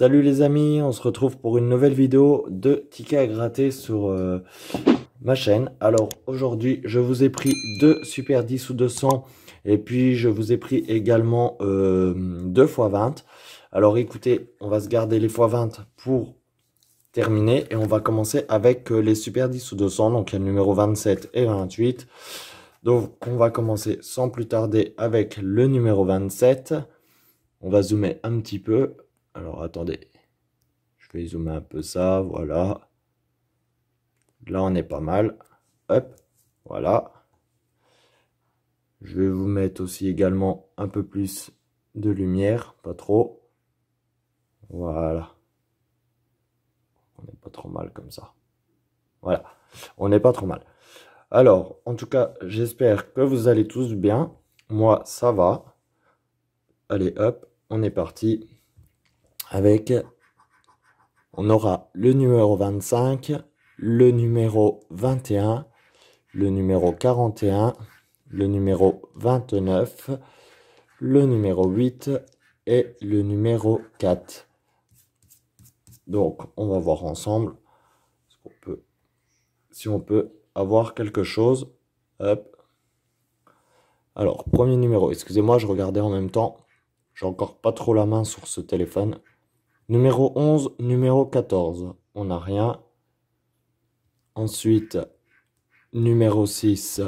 Salut les amis, on se retrouve pour une nouvelle vidéo de tickets à gratter sur euh, ma chaîne. Alors aujourd'hui, je vous ai pris deux Super 10 ou 200 et puis je vous ai pris également euh, deux x 20. Alors écoutez, on va se garder les x 20 pour terminer et on va commencer avec euh, les Super 10 ou 200, donc il y a le numéro 27 et 28. Donc on va commencer sans plus tarder avec le numéro 27. On va zoomer un petit peu. Alors attendez, je vais zoomer un peu ça, voilà. Là on est pas mal. Hop, voilà. Je vais vous mettre aussi également un peu plus de lumière, pas trop. Voilà. On n'est pas trop mal comme ça. Voilà, on n'est pas trop mal. Alors, en tout cas, j'espère que vous allez tous bien. Moi, ça va. Allez, hop, on est parti avec, on aura le numéro 25, le numéro 21, le numéro 41, le numéro 29, le numéro 8 et le numéro 4. Donc, on va voir ensemble peut, si on peut avoir quelque chose. Alors, premier numéro. Excusez-moi, je regardais en même temps. J'ai encore pas trop la main sur ce téléphone. Numéro 11, numéro 14, on n'a rien. Ensuite, numéro 6,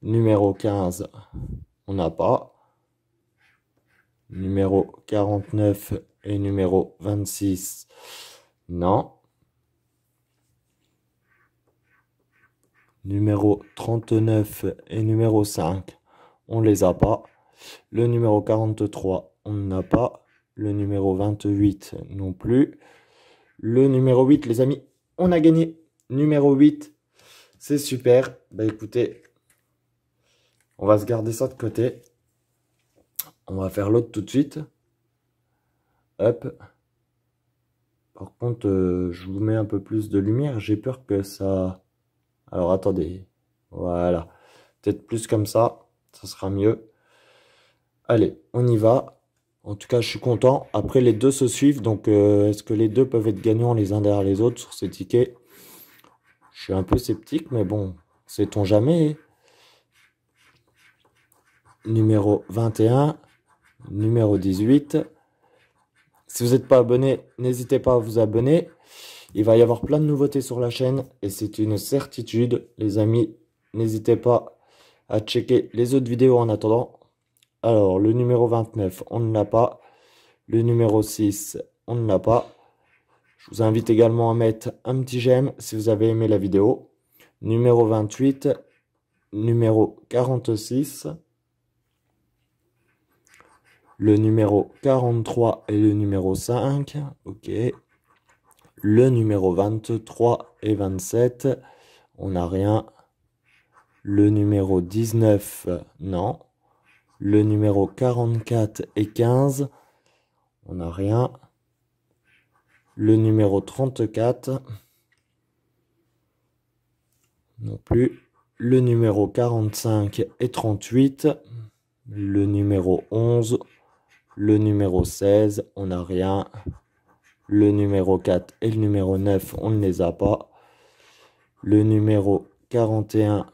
numéro 15, on n'a pas. Numéro 49 et numéro 26, non. Numéro 39 et numéro 5, on les a pas. Le numéro 43, on n'a pas. Le numéro 28 non plus. Le numéro 8, les amis, on a gagné. Numéro 8, c'est super. Bah écoutez, on va se garder ça de côté. On va faire l'autre tout de suite. Hop. Par contre, euh, je vous mets un peu plus de lumière. J'ai peur que ça... Alors attendez. Voilà. Peut-être plus comme ça. Ça sera mieux. Allez, on y va. En tout cas, je suis content. Après, les deux se suivent. Donc, euh, est-ce que les deux peuvent être gagnants les uns derrière les autres sur ces tickets Je suis un peu sceptique, mais bon, sait-on jamais hein. Numéro 21, numéro 18. Si vous n'êtes pas abonné, n'hésitez pas à vous abonner. Il va y avoir plein de nouveautés sur la chaîne et c'est une certitude. Les amis, n'hésitez pas à checker les autres vidéos en attendant. Alors, le numéro 29, on ne l'a pas. Le numéro 6, on ne l'a pas. Je vous invite également à mettre un petit j'aime si vous avez aimé la vidéo. Numéro 28, numéro 46, le numéro 43 et le numéro 5. OK. Le numéro 23 et 27, on n'a rien. Le numéro 19, non. Le numéro 44 et 15, on n'a rien. Le numéro 34, non plus. Le numéro 45 et 38, le numéro 11, le numéro 16, on n'a rien. Le numéro 4 et le numéro 9, on ne les a pas. Le numéro 41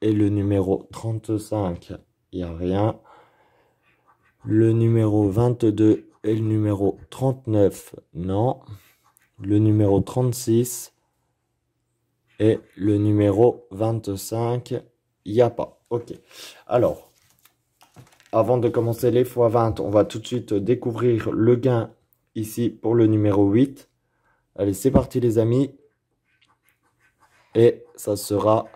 et le numéro 35 il n'y a rien. Le numéro 22 et le numéro 39, non. Le numéro 36 et le numéro 25, il n'y a pas. Ok. Alors, avant de commencer les x20, on va tout de suite découvrir le gain ici pour le numéro 8. Allez, c'est parti les amis. Et ça sera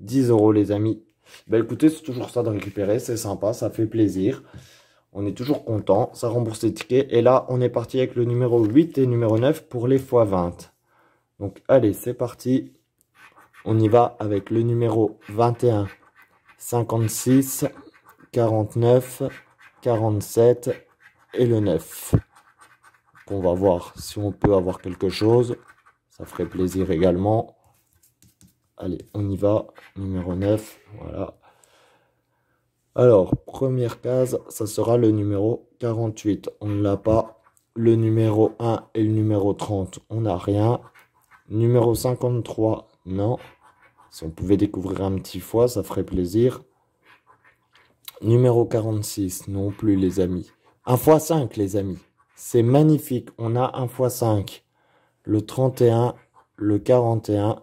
10 euros les amis. Ben écoutez, c'est toujours ça de récupérer, c'est sympa, ça fait plaisir. On est toujours content, ça rembourse les tickets. Et là, on est parti avec le numéro 8 et numéro 9 pour les x20. Donc allez, c'est parti. On y va avec le numéro 21, 56, 49, 47 et le 9. On va voir si on peut avoir quelque chose. Ça ferait plaisir également. Allez, on y va. Numéro 9, voilà. Alors, première case, ça sera le numéro 48. On ne l'a pas. Le numéro 1 et le numéro 30, on n'a rien. Numéro 53, non. Si on pouvait découvrir un petit fois, ça ferait plaisir. Numéro 46, non plus les amis. 1 x 5 les amis. C'est magnifique, on a 1 x 5. Le 31, le 41,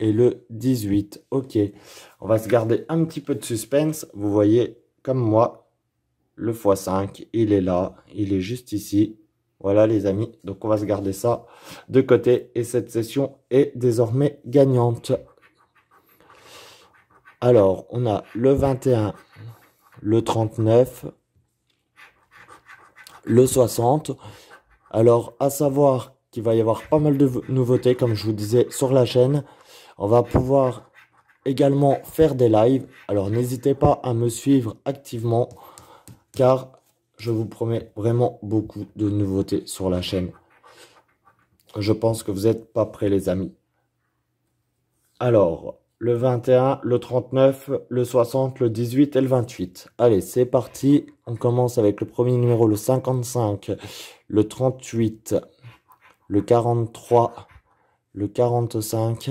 et le 18. Ok, on va se garder un petit peu de suspense. Vous voyez, comme moi, le x5, il est là, il est juste ici. Voilà les amis, donc on va se garder ça de côté et cette session est désormais gagnante. Alors, on a le 21, le 39, le 60. Alors, à savoir qu'il va y avoir pas mal de nouveautés, comme je vous disais, sur la chaîne. On va pouvoir également faire des lives. Alors n'hésitez pas à me suivre activement car je vous promets vraiment beaucoup de nouveautés sur la chaîne. Je pense que vous n'êtes pas prêts les amis. Alors, le 21, le 39, le 60, le 18 et le 28. Allez, c'est parti. On commence avec le premier numéro, le 55, le 38, le 43, le 45,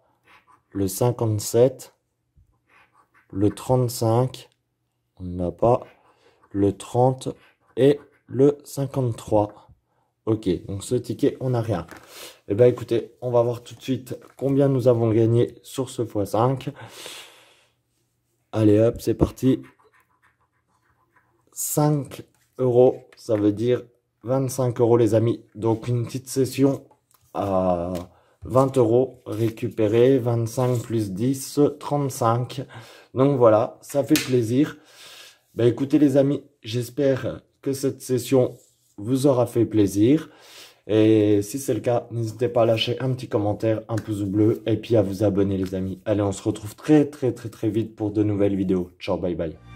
le 57, le 35, on n'a pas, le 30 et le 53. Ok, donc ce ticket, on n'a rien. Eh bien écoutez, on va voir tout de suite combien nous avons gagné sur ce x5. Allez hop, c'est parti. 5 euros, ça veut dire 25 euros les amis. Donc une petite session à... 20 euros récupérés, 25 plus 10, 35. Donc voilà, ça fait plaisir. Ben écoutez les amis, j'espère que cette session vous aura fait plaisir. Et si c'est le cas, n'hésitez pas à lâcher un petit commentaire, un pouce bleu et puis à vous abonner les amis. Allez, on se retrouve très très très très vite pour de nouvelles vidéos. Ciao, bye bye.